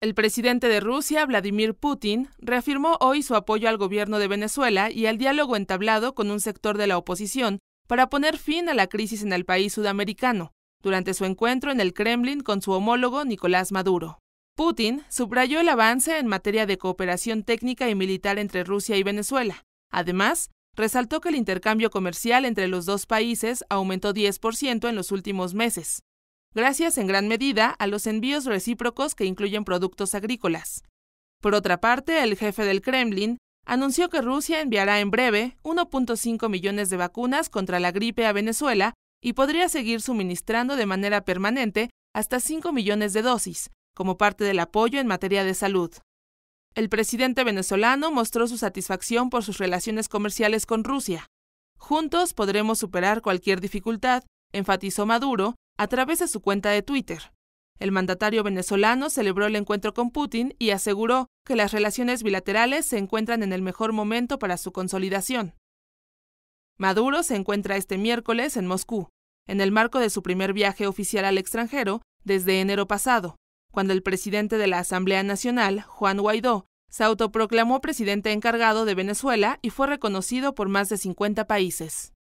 El presidente de Rusia, Vladimir Putin, reafirmó hoy su apoyo al gobierno de Venezuela y al diálogo entablado con un sector de la oposición para poner fin a la crisis en el país sudamericano, durante su encuentro en el Kremlin con su homólogo Nicolás Maduro. Putin subrayó el avance en materia de cooperación técnica y militar entre Rusia y Venezuela. Además, resaltó que el intercambio comercial entre los dos países aumentó 10% en los últimos meses gracias en gran medida a los envíos recíprocos que incluyen productos agrícolas. Por otra parte, el jefe del Kremlin anunció que Rusia enviará en breve 1.5 millones de vacunas contra la gripe a Venezuela y podría seguir suministrando de manera permanente hasta 5 millones de dosis, como parte del apoyo en materia de salud. El presidente venezolano mostró su satisfacción por sus relaciones comerciales con Rusia. Juntos podremos superar cualquier dificultad, enfatizó Maduro, a través de su cuenta de Twitter. El mandatario venezolano celebró el encuentro con Putin y aseguró que las relaciones bilaterales se encuentran en el mejor momento para su consolidación. Maduro se encuentra este miércoles en Moscú, en el marco de su primer viaje oficial al extranjero desde enero pasado, cuando el presidente de la Asamblea Nacional, Juan Guaidó, se autoproclamó presidente encargado de Venezuela y fue reconocido por más de 50 países.